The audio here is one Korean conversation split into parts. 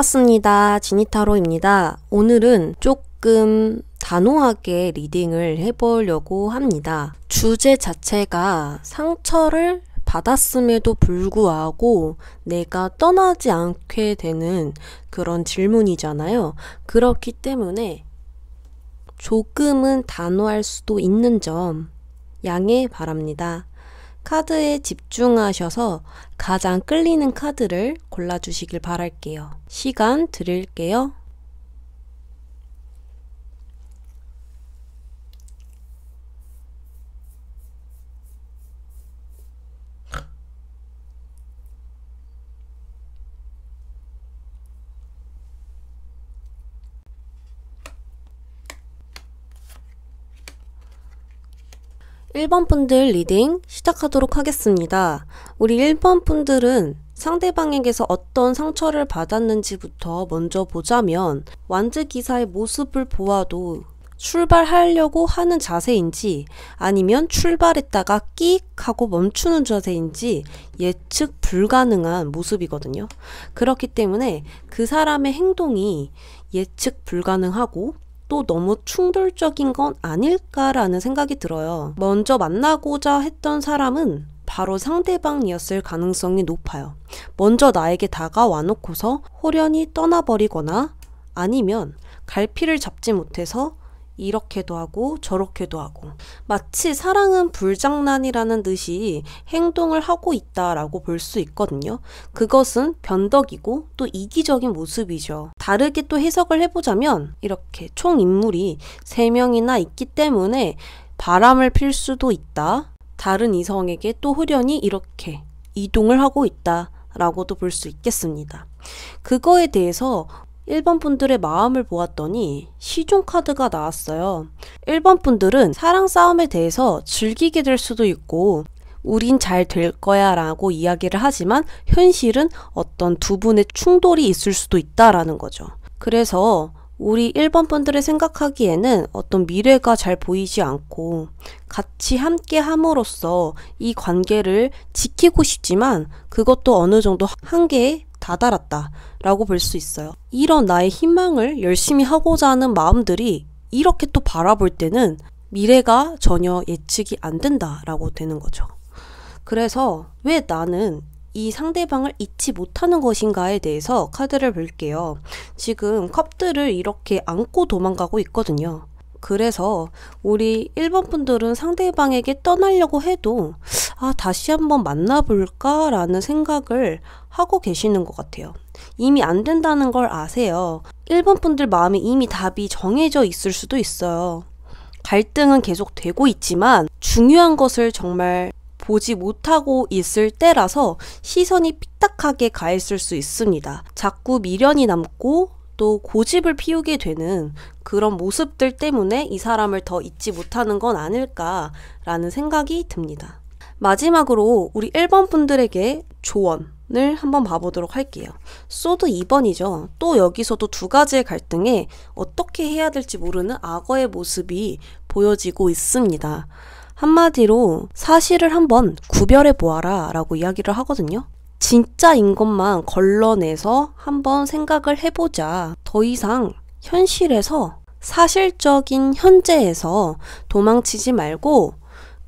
반갑습니다. 지니타로입니다. 오늘은 조금 단호하게 리딩을 해보려고 합니다. 주제 자체가 상처를 받았음에도 불구하고 내가 떠나지 않게 되는 그런 질문이잖아요. 그렇기 때문에 조금은 단호할 수도 있는 점 양해 바랍니다. 카드에 집중하셔서 가장 끌리는 카드를 골라주시길 바랄게요. 시간 드릴게요. 1번 분들 리딩 시작하도록 하겠습니다. 우리 1번 분들은 상대방에게서 어떤 상처를 받았는지부터 먼저 보자면 완즈 기사의 모습을 보아도 출발하려고 하는 자세인지 아니면 출발했다가 끽 하고 멈추는 자세인지 예측 불가능한 모습이거든요. 그렇기 때문에 그 사람의 행동이 예측 불가능하고 또 너무 충돌적인 건 아닐까라는 생각이 들어요. 먼저 만나고자 했던 사람은 바로 상대방이었을 가능성이 높아요. 먼저 나에게 다가와 놓고서 홀연히 떠나버리거나 아니면 갈피를 잡지 못해서 이렇게도 하고 저렇게도 하고 마치 사랑은 불장난이라는 듯이 행동을 하고 있다라고 볼 수 있거든요. 그것은 변덕이고 또 이기적인 모습이죠. 다르게 또 해석을 해보자면 이렇게 총 인물이 3명이나 있기 때문에 바람을 필 수도 있다. 다른 이성에게 또 후련히 이렇게 이동을 하고 있다. 라고도 볼 수 있겠습니다. 그거에 대해서 1번 분들의 마음을 보았더니 시종 카드가 나왔어요. 1번 분들은 사랑 싸움에 대해서 즐기게 될 수도 있고 우린 잘 될 거야 라고 이야기를 하지만 현실은 어떤 두 분의 충돌이 있을 수도 있다라는 거죠. 그래서 우리 1번 분들의 생각하기에는 어떤 미래가 잘 보이지 않고 같이 함께 함으로써 이 관계를 지키고 싶지만 그것도 어느 정도 한계에 다다랐다 라고 볼 수 있어요. 이런 나의 희망을 열심히 하고자 하는 마음들이 이렇게 또 바라볼 때는 미래가 전혀 예측이 안 된다 라고 되는 거죠. 그래서 왜 나는 이 상대방을 잊지 못하는 것인가에 대해서 카드를 볼게요. 지금 컵들을 이렇게 안고 도망가고 있거든요. 그래서 우리 1번 분들은 상대방에게 떠나려고 해도 아, 다시 한번 만나볼까라는 생각을 하고 계시는 것 같아요. 이미 안 된다는 걸 아세요. 일본 분들 마음에 이미 답이 정해져 있을 수도 있어요. 갈등은 계속 되고 있지만 중요한 것을 정말 보지 못하고 있을 때라서 시선이 삐딱하게 가 있을 수 있습니다. 자꾸 미련이 남고 또 고집을 피우게 되는 그런 모습들 때문에 이 사람을 더 잊지 못하는 건 아닐까라는 생각이 듭니다. 마지막으로 우리 1번 분들에게 조언, 을 한번 봐보도록 할게요. 소드 2번이죠. 또 여기서도 두 가지의 갈등에 어떻게 해야 될지 모르는 악어의 모습이 보여지고 있습니다. 한마디로 사실을 한번 구별해 보아라 라고 이야기를 하거든요. 진짜인 것만 걸러내서 한번 생각을 해보자. 더 이상 현실에서 사실적인 현재에서 도망치지 말고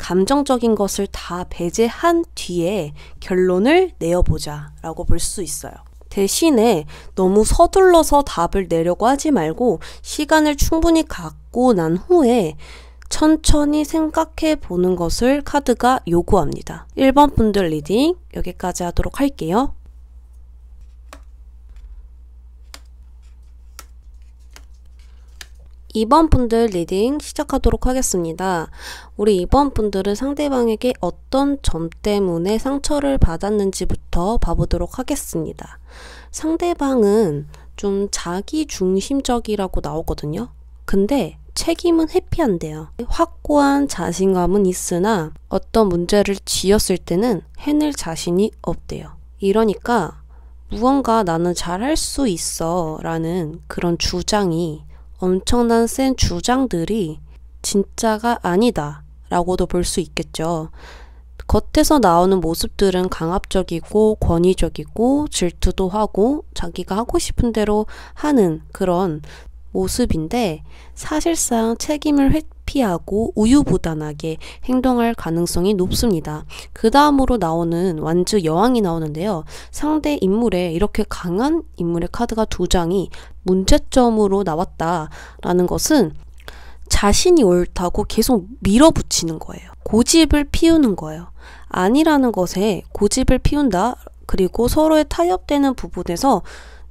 감정적인 것을 다 배제한 뒤에 결론을 내어보자라고 볼 수 있어요. 대신에 너무 서둘러서 답을 내려고 하지 말고 시간을 충분히 갖고 난 후에 천천히 생각해 보는 것을 카드가 요구합니다. 1번 분들 리딩 여기까지 하도록 할게요. 2번 분들 리딩 시작하도록 하겠습니다. 우리 2번 분들은 상대방에게 어떤 점 때문에 상처를 받았는지부터 봐보도록 하겠습니다. 상대방은 좀 자기 중심적이라고 나오거든요. 근데 책임은 회피한대요. 확고한 자신감은 있으나 어떤 문제를 지었을 때는 해낼 자신이 없대요. 이러니까 무언가 나는 잘할 수 있어 라는 그런 주장이 엄청난 센 주장들이 진짜가 아니다 라고도 볼 수 있겠죠. 겉에서 나오는 모습들은 강압적이고 권위적이고 질투도 하고 자기가 하고 싶은 대로 하는 그런 모습인데 사실상 책임을 피하고 우유부단하게 행동할 가능성이 높습니다. 그 다음으로 나오는 완주 여왕이 나오는데요. 상대 인물에 이렇게 강한 인물의 카드가 두 장이 문제점으로 나왔다라는 것은 자신이 옳다고 계속 밀어붙이는 거예요. 고집을 피우는 거예요. 아니라는 것에 고집을 피운다. 그리고 서로의 타협되는 부분에서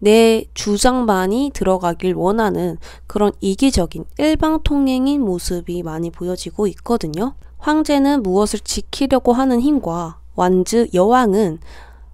내 주장만이 들어가길 원하는 그런 이기적인 일방통행인 모습이 많이 보여지고 있거든요. 황제는 무엇을 지키려고 하는 힘과 완즈 여왕은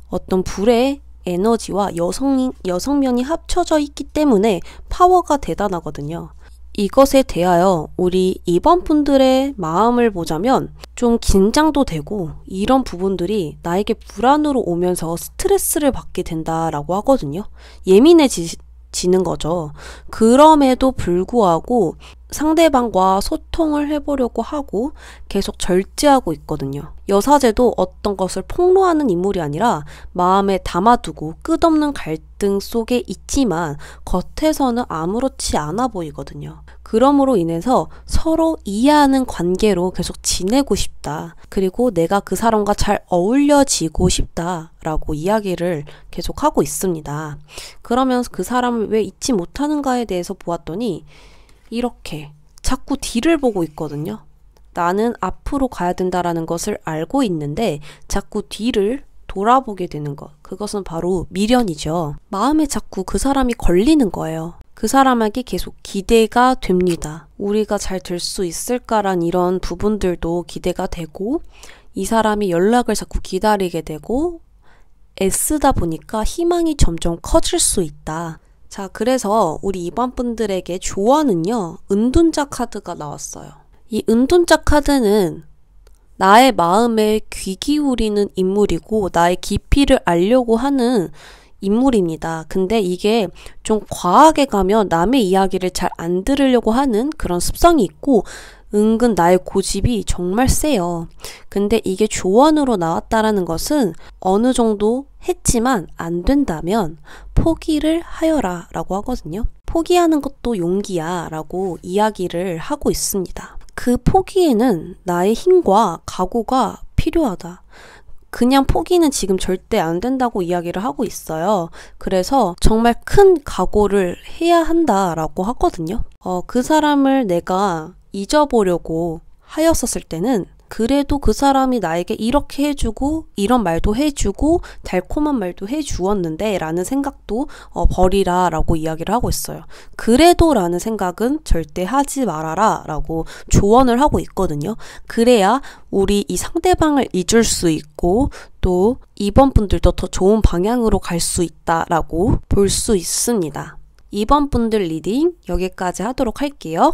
어떤 불의 에너지와 여성, 여성면이 합쳐져 있기 때문에 파워가 대단하거든요. 이것에 대하여 우리 이번 분들의 마음을 보자면 좀 긴장도 되고 이런 부분들이 나에게 불안으로 오면서 스트레스를 받게 된다라고 하거든요. 예민해지는 거죠. 그럼에도 불구하고 상대방과 소통을 해보려고 하고 계속 절제하고 있거든요. 여사제도 어떤 것을 폭로하는 인물이 아니라 마음에 담아두고 끝없는 갈등 속에 있지만 겉에서는 아무렇지 않아 보이거든요. 그러므로 인해서 서로 이해하는 관계로 계속 지내고 싶다. 그리고 내가 그 사람과 잘 어울려지고 싶다. 라고 이야기를 계속 하고 있습니다. 그러면서 그 사람을 왜 잊지 못하는가에 대해서 보았더니 이렇게 자꾸 뒤를 보고 있거든요. 나는 앞으로 가야 된다라는 것을 알고 있는데 자꾸 뒤를 돌아보게 되는 것. 그것은 바로 미련이죠. 마음에 자꾸 그 사람이 걸리는 거예요. 그 사람에게 계속 기대가 됩니다. 우리가 잘 될 수 있을까란 이런 부분들도 기대가 되고, 이 사람이 연락을 자꾸 기다리게 되고, 애쓰다 보니까 희망이 점점 커질 수 있다. 자, 그래서 우리 이번 분들에게 조언은요, 은둔자 카드가 나왔어요. 이 은둔자 카드는 나의 마음에 귀 기울이는 인물이고, 나의 깊이를 알려고 하는 인물입니다. 근데 이게 좀 과하게 가면 남의 이야기를 잘 안 들으려고 하는 그런 습성이 있고 은근 나의 고집이 정말 세요. 근데 이게 조언으로 나왔다라는 것은 어느 정도 했지만 안 된다면 포기를 하여라 라고 하거든요. 포기하는 것도 용기야 라고 이야기를 하고 있습니다. 그 포기에는 나의 힘과 각오가 필요하다. 그냥 포기는 지금 절대 안 된다고 이야기를 하고 있어요. 그래서 정말 큰 각오를 해야 한다라고 하거든요. 어, 그 사람을 내가 잊어보려고 하였었을 때는 그래도 그 사람이 나에게 이렇게 해주고 이런 말도 해주고 달콤한 말도 해주었는데 라는 생각도 어, 버리라 라고 이야기를 하고 있어요. 그래도 라는 생각은 절대 하지 말아라 라고 조언을 하고 있거든요. 그래야 우리 이 상대방을 잊을 수 있고 또 이번 분들도 더 좋은 방향으로 갈 수 있다라고 볼 수 있습니다. 이번 분들 리딩 여기까지 하도록 할게요.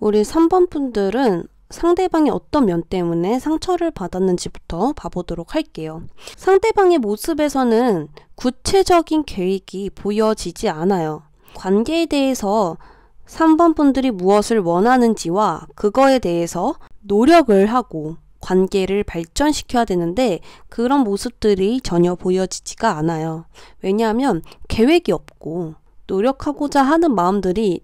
우리 3번 분들은 상대방이 어떤 면 때문에 상처를 받았는지부터 봐보도록 할게요. 상대방의 모습에서는 구체적인 계획이 보여지지 않아요. 관계에 대해서 3번 분들이 무엇을 원하는지와 그거에 대해서 노력을 하고 관계를 발전시켜야 되는데 그런 모습들이 전혀 보여지지가 않아요. 왜냐하면 계획이 없고 노력하고자 하는 마음들이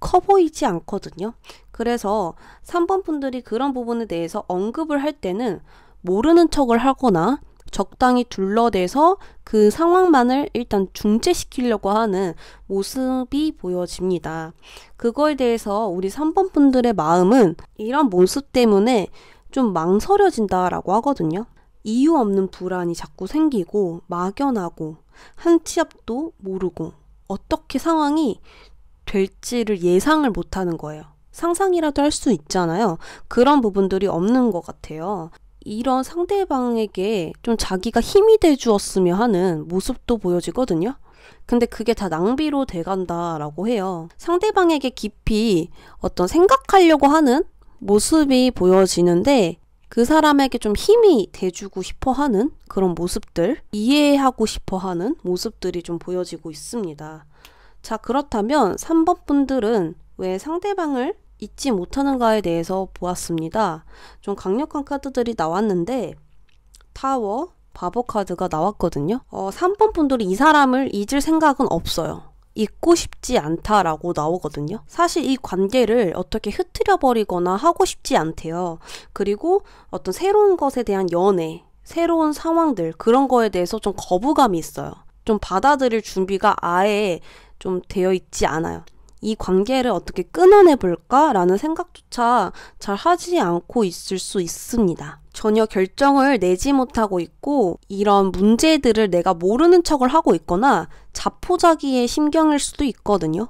커 보이지 않거든요. 그래서 3번 분들이 그런 부분에 대해서 언급을 할 때는 모르는 척을 하거나 적당히 둘러대서 그 상황만을 일단 중재시키려고 하는 모습이 보여집니다. 그거에 대해서 우리 3번 분들의 마음은 이런 모습 때문에 좀 망설여진다라고 하거든요. 이유 없는 불안이 자꾸 생기고 막연하고 한 치 앞도 모르고 어떻게 상황이 될지를 예상을 못 하는 거예요. 상상이라도 할 수 있잖아요. 그런 부분들이 없는 것 같아요. 이런 상대방에게 좀 자기가 힘이 돼 주었으며 하는 모습도 보여지거든요. 근데 그게 다 낭비로 돼간다라고 해요. 상대방에게 깊이 어떤 생각하려고 하는 모습이 보여지는데 그 사람에게 좀 힘이 돼주고 싶어 하는 그런 모습들, 이해하고 싶어 하는 모습들이 좀 보여지고 있습니다. 자, 그렇다면 3번 분들은 왜 상대방을 잊지 못하는가에 대해서 보았습니다. 좀 강력한 카드들이 나왔는데 타워, 바보 카드가 나왔거든요. 어, 3번 분들이 이 사람을 잊을 생각은 없어요. 잊고 싶지 않다라고 나오거든요. 사실 이 관계를 어떻게 흐트려버리거나 하고 싶지 않대요. 그리고 어떤 새로운 것에 대한 연애, 새로운 상황들, 그런 거에 대해서 좀 거부감이 있어요. 좀 받아들일 준비가 아예 좀 되어 있지 않아요. 이 관계를 어떻게 끊어내 볼까라는 생각조차 잘 하지 않고 있을 수 있습니다. 전혀 결정을 내지 못하고 있고 이런 문제들을 내가 모르는 척을 하고 있거나 자포자기의 심경일 수도 있거든요.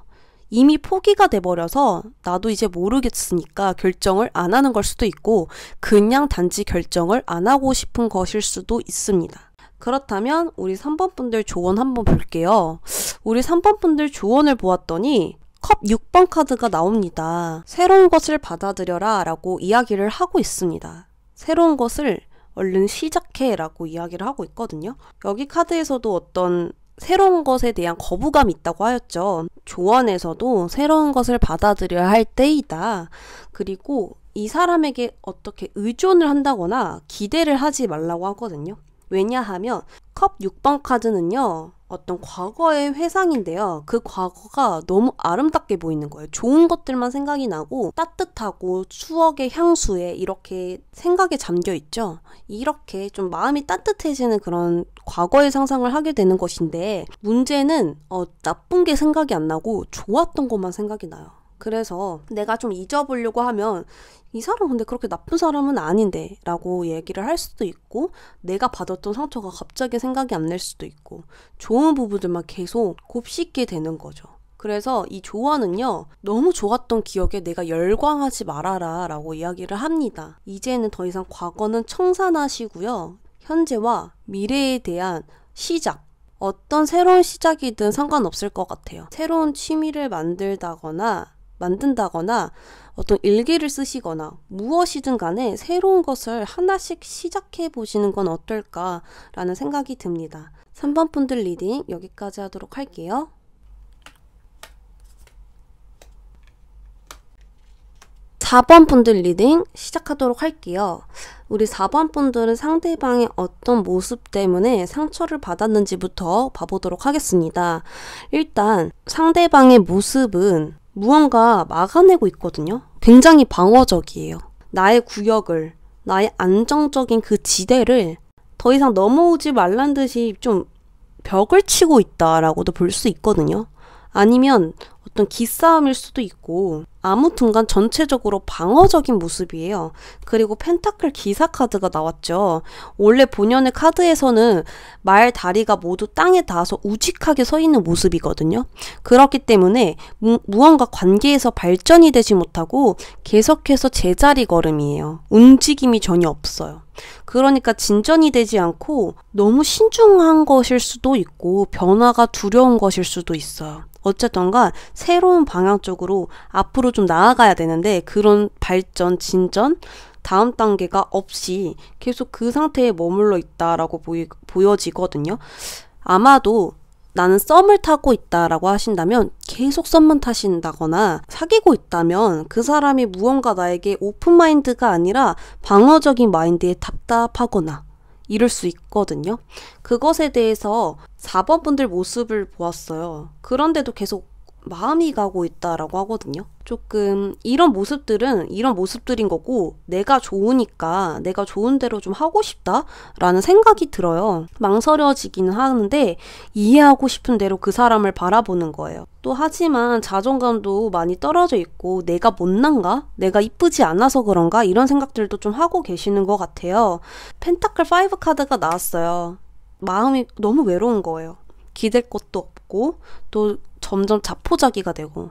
이미 포기가 돼버려서 나도 이제 모르겠으니까 결정을 안 하는 걸 수도 있고 그냥 단지 결정을 안 하고 싶은 것일 수도 있습니다. 그렇다면 우리 3번 분들 조언 한번 볼게요. 우리 3번 분들 조언을 보았더니 컵 6번 카드가 나옵니다. 새로운 것을 받아들여라 라고 이야기를 하고 있습니다. 새로운 것을 얼른 시작해 라고 이야기를 하고 있거든요. 여기 카드에서도 어떤 새로운 것에 대한 거부감이 있다고 하였죠. 조언에서도 새로운 것을 받아들여야 할 때이다. 그리고 이 사람에게 어떻게 의존을 한다거나 기대를 하지 말라고 하거든요. 왜냐하면 컵 6번 카드는요. 어떤 과거의 회상인데요. 그 과거가 너무 아름답게 보이는 거예요. 좋은 것들만 생각이 나고 따뜻하고 추억의 향수에 이렇게 생각에 잠겨 있죠. 이렇게 좀 마음이 따뜻해지는 그런 과거의 상상을 하게 되는 것인데 문제는 어, 나쁜 게 생각이 안 나고 좋았던 것만 생각이 나요. 그래서 내가 좀 잊어보려고 하면 이 사람 근데 그렇게 나쁜 사람은 아닌데 라고 얘기를 할 수도 있고 내가 받았던 상처가 갑자기 생각이 안 날 수도 있고 좋은 부분들만 계속 곱씹게 되는 거죠. 그래서 이 조언은요, 너무 좋았던 기억에 내가 열광하지 말아라 라고 이야기를 합니다. 이제는 더 이상 과거는 청산하시고요, 현재와 미래에 대한 시작, 어떤 새로운 시작이든 상관없을 것 같아요. 새로운 취미를 만들다거나 만든다거나 어떤 일기를 쓰시거나 무엇이든 간에 새로운 것을 하나씩 시작해 보시는 건 어떨까라는 생각이 듭니다. 3번 분들 리딩 여기까지 하도록 할게요. 4번 분들 리딩 시작하도록 할게요. 우리 4번 분들은 상대방의 어떤 모습 때문에 상처를 받았는지부터 봐보도록 하겠습니다. 일단 상대방의 모습은 무언가 막아내고 있거든요. 굉장히 방어적이에요. 나의 구역을, 나의 안정적인 그 지대를 더 이상 넘어오지 말란 듯이 좀 벽을 치고 있다라고도 볼 수 있거든요. 아니면 어떤 기싸움일 수도 있고 아무튼간 전체적으로 방어적인 모습이에요. 그리고 펜타클 기사 카드가 나왔죠. 원래 본연의 카드에서는 말 다리가 모두 땅에 닿아서 우직하게 서 있는 모습이거든요. 그렇기 때문에 무, 무언가 관계에서 발전이 되지 못하고 계속해서 제자리 걸음이에요. 움직임이 전혀 없어요. 그러니까 진전이 되지 않고 너무 신중한 것일 수도 있고 변화가 두려운 것일 수도 있어요. 어쨌든간 새로운 방향 쪽으로 앞으로 좀 나아가야 되는데 그런 발전, 진전, 다음 단계가 없이 계속 그 상태에 머물러 있다라고 보이, 보여지거든요. 아마도 나는 썸을 타고 있다라고 하신다면 계속 썸만 타신다거나 사귀고 있다면 그 사람이 무언가 나에게 오픈 마인드가 아니라 방어적인 마인드에 답답하거나 이럴 수 있거든요. 그것에 대해서 4번 분들 모습을 보았어요. 그런데도 계속 마음이 가고 있다라고 하거든요. 조금 이런 모습들은 이런 모습들인 거고 내가 좋으니까 내가 좋은 대로 좀 하고 싶다라는 생각이 들어요. 망설여지기는 하는데 이해하고 싶은 대로 그 사람을 바라보는 거예요. 또 하지만 자존감도 많이 떨어져 있고 내가 못난가? 내가 이쁘지 않아서 그런가? 이런 생각들도 좀 하고 계시는 것 같아요. 펜타클 5 카드가 나왔어요. 마음이 너무 외로운 거예요. 기댈 것도 없고 또 점점 자포자기가 되고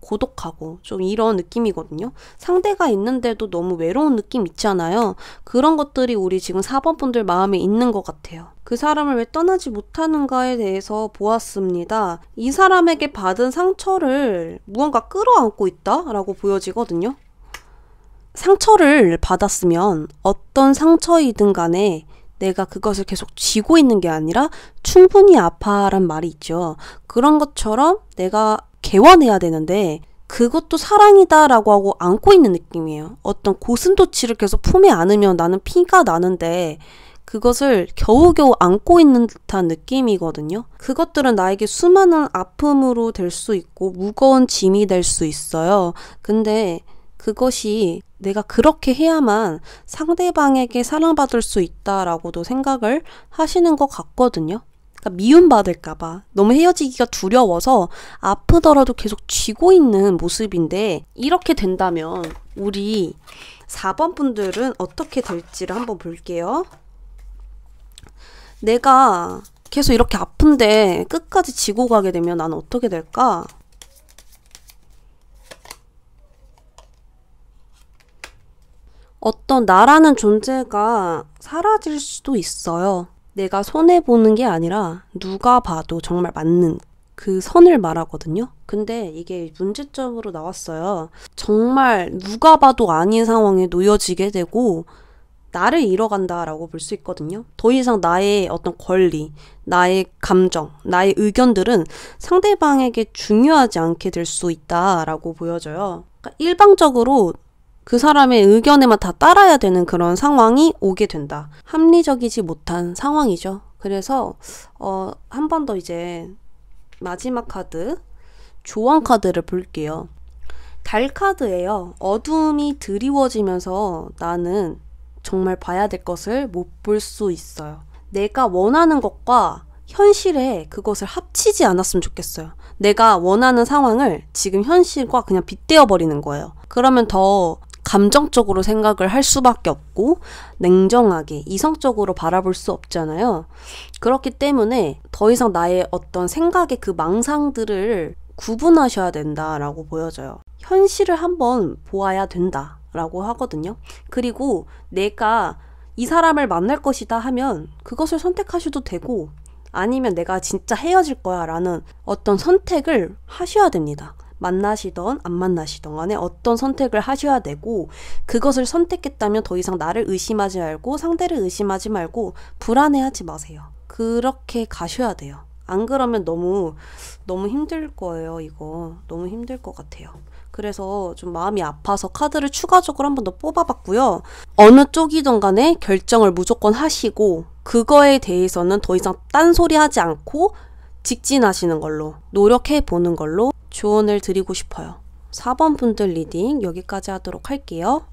고독하고 좀 이런 느낌이거든요. 상대가 있는데도 너무 외로운 느낌 있잖아요. 그런 것들이 우리 지금 4번 분들 마음에 있는 것 같아요. 그 사람을 왜 떠나지 못하는가에 대해서 보았습니다. 이 사람에게 받은 상처를 무언가 끌어안고 있다라고 보여지거든요. 상처를 받았으면 어떤 상처이든 간에 내가 그것을 계속 쥐고 있는 게 아니라 충분히 아파란 말이 있죠. 그런 것처럼 내가 개원해야 되는데 그것도 사랑이다라고 하고 안고 있는 느낌이에요. 어떤 고슴도치를 계속 품에 안으면 나는 피가 나는데 그것을 겨우겨우 안고 있는 듯한 느낌이거든요. 그것들은 나에게 수많은 아픔으로 될 수 있고 무거운 짐이 될 수 있어요. 근데 그것이 내가 그렇게 해야만 상대방에게 사랑받을 수 있다라고도 생각을 하시는 것 같거든요. 그러니까 미움받을까봐 너무 헤어지기가 두려워서 아프더라도 계속 쥐고 있는 모습인데 이렇게 된다면 우리 4번 분들은 어떻게 될지를 한번 볼게요. 내가 계속 이렇게 아픈데 끝까지 지고 가게 되면 난 어떻게 될까? 어떤 나라는 존재가 사라질 수도 있어요. 내가 손해보는 게 아니라 누가 봐도 정말 맞는 그 선을 말하거든요. 근데 이게 문제점으로 나왔어요. 정말 누가 봐도 아닌 상황에 놓여지게 되고 나를 잃어간다라고 볼 수 있거든요. 더 이상 나의 어떤 권리, 나의 감정, 나의 의견들은 상대방에게 중요하지 않게 될 수 있다라고 보여져요. 그러니까 일방적으로 그 사람의 의견에만 다 따라야 되는 그런 상황이 오게 된다. 합리적이지 못한 상황이죠. 그래서 어, 한 번 더 이제 마지막 카드 조언 카드를 볼게요. 달 카드예요. 어둠이 드리워지면서 나는 정말 봐야 될 것을 못 볼 수 있어요. 내가 원하는 것과 현실에 그것을 합치지 않았으면 좋겠어요. 내가 원하는 상황을 지금 현실과 그냥 빗대어 버리는 거예요. 그러면 더 감정적으로 생각을 할 수밖에 없고 냉정하게 이성적으로 바라볼 수 없잖아요. 그렇기 때문에 더 이상 나의 어떤 생각의 그 망상들을 구분하셔야 된다라고 보여져요. 현실을 한번 보아야 된다라고 하거든요. 그리고 내가 이 사람을 만날 것이다 하면 그것을 선택하셔도 되고 아니면 내가 진짜 헤어질 거야 라는 어떤 선택을 하셔야 됩니다. 만나시던 안 만나시던 간에 어떤 선택을 하셔야 되고 그것을 선택했다면 더 이상 나를 의심하지 말고 상대를 의심하지 말고 불안해하지 마세요. 그렇게 가셔야 돼요. 안 그러면 너무 너무 힘들 거예요. 이거 너무 힘들 것 같아요. 그래서 좀 마음이 아파서 카드를 추가적으로 한 번 더 뽑아봤고요. 어느 쪽이든 간에 결정을 무조건 하시고 그거에 대해서는 더 이상 딴소리 하지 않고 직진하시는 걸로 노력해 보는 걸로 조언을 드리고 싶어요. 4번 분들 리딩 여기까지 하도록 할게요.